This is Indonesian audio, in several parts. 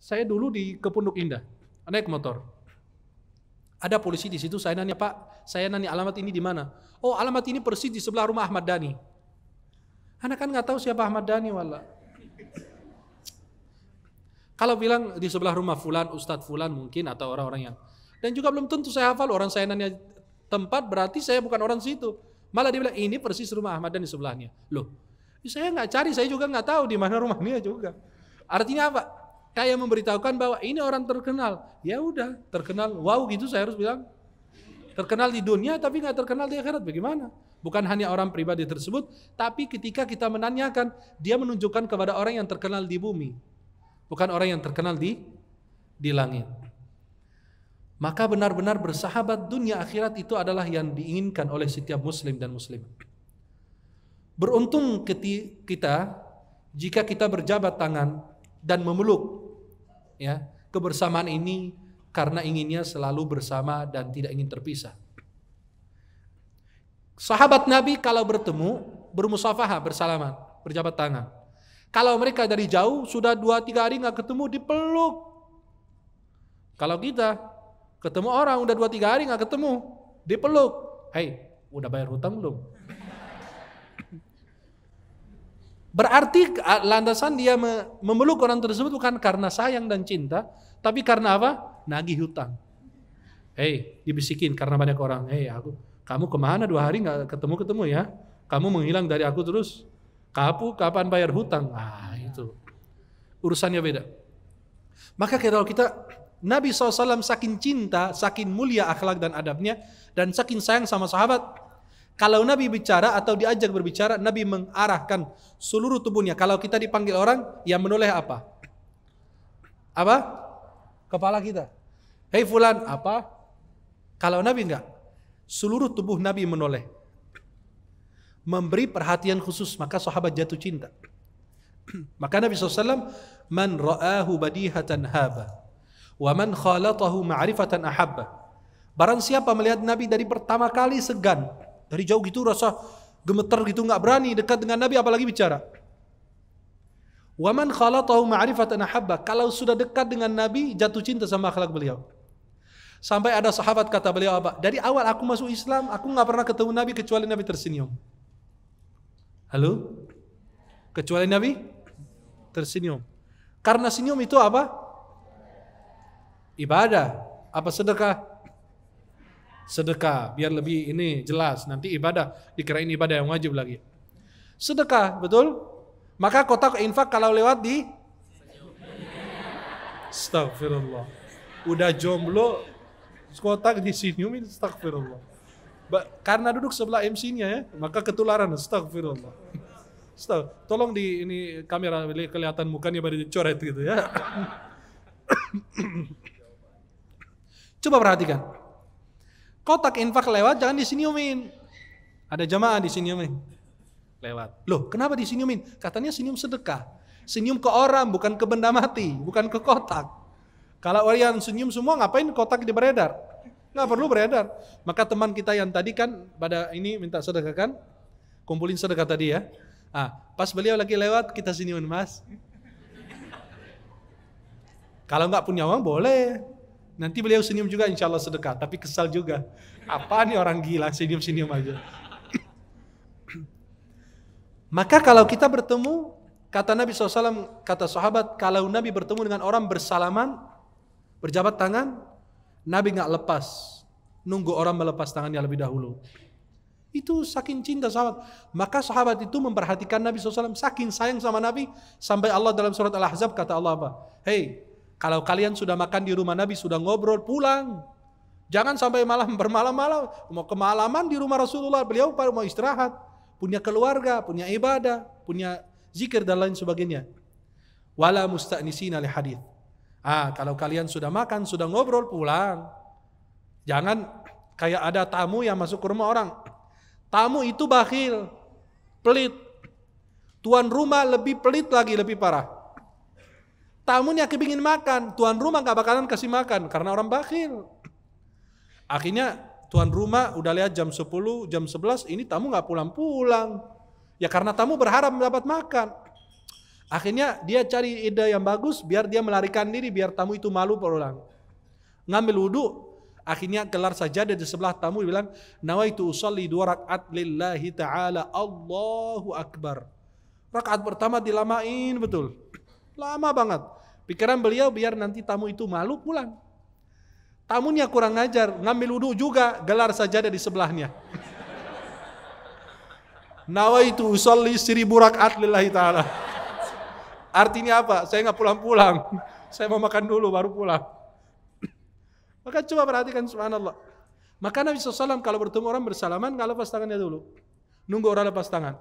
Saya dulu di Kepunduk Indah, naik motor. Ada polisi di situ, saya nanya, Pak, saya nanya alamat ini di mana? Oh, alamat ini persis di sebelah rumah Ahmad Dhani. Anak kan nggak tahu siapa Ahmad Dhani, wala. Kalau bilang di sebelah rumah Fulan, Ustadz Fulan mungkin atau orang-orang yang dan juga belum tentu saya hafal orang saya nanya tempat berarti saya bukan orang situ. Malah dia bilang ini persis rumah Ahmad Dhani sebelahnya. Loh, saya nggak cari, saya juga nggak tahu di mana rumahnya juga. Artinya apa? Saya memberitahukan bahwa ini orang terkenal. Ya udah, terkenal. Wow gitu saya harus bilang. Terkenal di dunia tapi nggak terkenal di akhirat bagaimana? Bukan hanya orang pribadi tersebut, tapi ketika kita menanyakan, dia menunjukkan kepada orang yang terkenal di bumi, bukan orang yang terkenal di di langit. Maka benar-benar bersahabat dunia akhirat itu adalah yang diinginkan oleh setiap muslim dan muslim. Beruntung kita jika kita berjabat tangan dan memeluk ya kebersamaan ini karena inginnya selalu bersama dan tidak ingin terpisah sahabat Nabi kalau bertemu bermusafaha bersalaman berjabat tangan kalau mereka dari jauh sudah dua tiga hari nggak ketemu dipeluk kalau kita ketemu orang udah dua tiga hari nggak ketemu dipeluk hei udah bayar hutang belum Berarti ah, landasan dia memeluk orang tersebut bukan karena sayang dan cinta, tapi karena apa? Nagih hutang. Hei, dibisikin karena banyak orang. Hei, aku, kamu kemana dua hari nggak ketemu-ketemu ya? Kamu menghilang dari aku terus. Kapu kapan bayar hutang? Ah, itu. Urusannya beda. Maka kalau kita Nabi SAW saking cinta, saking mulia akhlak dan adabnya, dan saking sayang sama sahabat, kalau Nabi bicara atau diajak berbicara, Nabi mengarahkan seluruh tubuhnya. Kalau kita dipanggil orang, yang menoleh apa? Apa? Kepala kita. Hei fulan, apa? Kalau Nabi enggak, seluruh tubuh Nabi menoleh. Memberi perhatian khusus, maka sahabat jatuh cinta. maka Nabi SAW, Man ra'ahu badihatan haba, wa man khalatahu ma'rifatan ahabba. Barang siapa melihat Nabi dari pertama kali segan, dari jauh gitu rasa gemeter gitu nggak berani dekat dengan Nabi apalagi bicara. Waman khalatahu ma'rifatan ahabba. Kalau sudah dekat dengan Nabi, jatuh cinta sama akhlak beliau. Sampai ada sahabat kata beliau apa? Dari awal aku masuk Islam, aku nggak pernah ketemu Nabi kecuali Nabi tersenyum. Halo? Kecuali Nabi tersenyum. Karena senyum itu apa? Ibadah. Apa sedekah? sedekah biar lebih ini jelas nanti ibadah dikira ini ibadah yang wajib lagi sedekah betul maka kotak infak kalau lewat di Astagfirullah udah jomblo kotak di disinyumin Astagfirullah ba karena duduk sebelah MC-nya ya maka ketularan Astagfirullah Astag tolong di ini kamera kelihatan mukanya pada dicoret gitu ya coba perhatikan Kotak infak lewat jangan disiniumin. Ada jamaah disiniumin. Lewat. Loh, kenapa disiniumin? Katanya senyum sedekah. Senyum ke orang, bukan ke benda mati, bukan ke kotak. Kalau orang senyum semua ngapain kotak di beredar? Nggak perlu beredar. Maka teman kita yang tadi kan pada ini minta sedekah kan? Kumpulin sedekah tadi ya. Ah, pas beliau lagi lewat kita senyumin mas. Kalau nggak punya uang boleh. Nanti beliau senyum juga insya Allah sedekah, tapi kesal juga. Apa nih orang gila senyum-senyum aja. Maka kalau kita bertemu, kata Nabi SAW, kata sahabat, kalau Nabi bertemu dengan orang bersalaman, berjabat tangan, Nabi nggak lepas. Nunggu orang melepas tangannya lebih dahulu. Itu saking cinta sahabat. Maka sahabat itu memperhatikan Nabi SAW, saking sayang sama Nabi, sampai Allah dalam surat Al-Ahzab kata Allah apa? Hei, kalau kalian sudah makan di rumah Nabi, sudah ngobrol, pulang. Jangan sampai malam bermalam-malam, mau kemalaman di rumah Rasulullah, beliau mau istirahat, punya keluarga, punya ibadah, punya zikir dan lain sebagainya. Wala musta'nisina li hadith. Ah, kalau kalian sudah makan, sudah ngobrol, pulang. Jangan kayak ada tamu yang masuk ke rumah orang. Tamu itu bakhil, pelit. Tuan rumah lebih pelit lagi, lebih parah. Tamunya kepingin makan, tuan rumah nggak bakalan kasih makan karena orang bakhil. Akhirnya tuan rumah udah lihat jam 10, jam 11 ini tamu nggak pulang-pulang. Ya karena tamu berharap mendapat makan. Akhirnya dia cari ide yang bagus biar dia melarikan diri biar tamu itu malu pulang. Ngambil wudhu, akhirnya kelar saja di sebelah tamu bilang nawaitu usalli dua rakaat lillahi taala Allahu akbar. Rakaat pertama dilamain betul. Lama banget. Pikiran beliau biar nanti tamu itu malu pulang. Tamunya kurang ajar, ngambil wudhu juga, gelar saja di sebelahnya. Nawaitu usolli seribu rakaat lillahi ta'ala. Artinya apa? Saya nggak pulang-pulang. Saya mau makan dulu baru pulang. Maka coba perhatikan subhanallah. Maka Nabi SAW kalau bertemu orang bersalaman, nggak lepas tangannya dulu. Nunggu orang lepas tangan.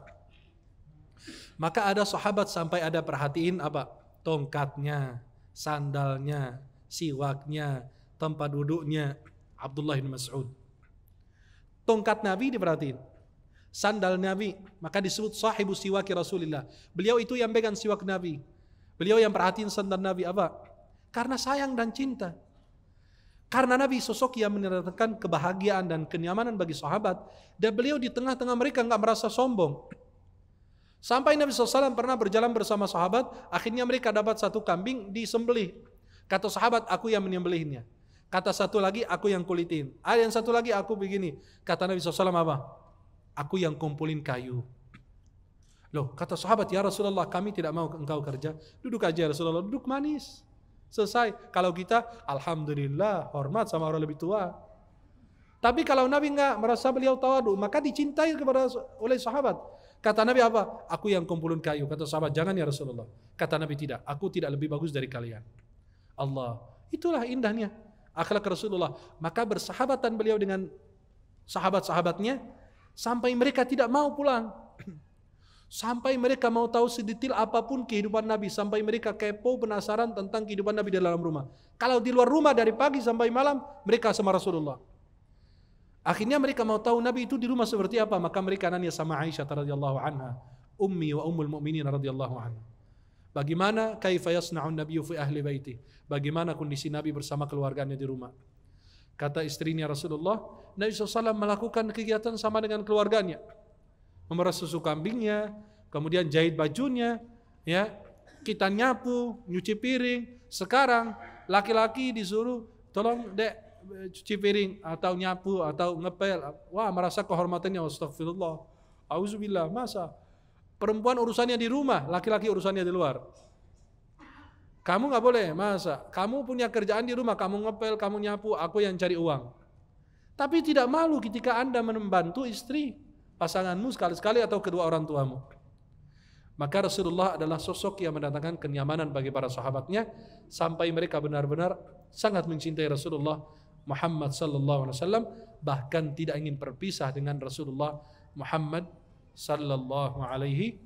Maka ada sahabat sampai ada perhatiin apa? tongkatnya, sandalnya, siwaknya, tempat duduknya Abdullah bin Mas'ud. Tongkat Nabi diperhatiin. Sandal Nabi, maka disebut sahibu siwaki Rasulullah. Beliau itu yang pegang siwak Nabi. Beliau yang perhatiin sandal Nabi apa? Karena sayang dan cinta. Karena Nabi sosok yang menyerahkan kebahagiaan dan kenyamanan bagi sahabat dan beliau di tengah-tengah mereka nggak merasa sombong. Sampai Nabi SAW pernah berjalan bersama sahabat, akhirnya mereka dapat satu kambing disembelih. Kata sahabat, aku yang menyembelihnya. Kata satu lagi, aku yang kulitin. Ada ah, yang satu lagi, aku begini. Kata Nabi SAW apa? Aku yang kumpulin kayu. Loh, kata sahabat, ya Rasulullah, kami tidak mau engkau kerja. Duduk aja ya Rasulullah, duduk manis. Selesai. Kalau kita, Alhamdulillah, hormat sama orang lebih tua. Tapi kalau Nabi enggak merasa beliau tawadu, maka dicintai kepada oleh sahabat. Kata Nabi apa? Aku yang kumpulin kayu. Kata sahabat, jangan ya Rasulullah. Kata Nabi tidak, aku tidak lebih bagus dari kalian. Allah, itulah indahnya akhlak Rasulullah. Maka bersahabatan beliau dengan sahabat-sahabatnya sampai mereka tidak mau pulang. Sampai mereka mau tahu sedetil apapun kehidupan Nabi. Sampai mereka kepo penasaran tentang kehidupan Nabi di dalam rumah. Kalau di luar rumah dari pagi sampai malam, mereka sama Rasulullah. Akhirnya mereka mau tahu Nabi itu di rumah seperti apa, maka mereka nanya sama Aisyah radhiyallahu anha, ummi wa ummul mu'minin radhiyallahu anha. Bagaimana kaifa yasna'un nabiyyu fi ahli baiti? Bagaimana kondisi Nabi bersama keluarganya di rumah? Kata istrinya Rasulullah, Nabi SAW melakukan kegiatan sama dengan keluarganya. Memeras susu kambingnya, kemudian jahit bajunya, ya kita nyapu, nyuci piring. Sekarang laki-laki disuruh, tolong dek cuci piring atau nyapu atau ngepel. Wah, merasa kehormatannya astagfirullah. Auzubillah, masa? Perempuan urusannya di rumah, laki-laki urusannya di luar. Kamu nggak boleh, masa? Kamu punya kerjaan di rumah, kamu ngepel, kamu nyapu, aku yang cari uang. Tapi tidak malu ketika Anda membantu istri, pasanganmu sekali-sekali atau kedua orang tuamu. Maka Rasulullah adalah sosok yang mendatangkan kenyamanan bagi para sahabatnya sampai mereka benar-benar sangat mencintai Rasulullah Muhammad sallallahu alaihi wasallam bahkan tidak ingin berpisah dengan Rasulullah Muhammad sallallahu alaihi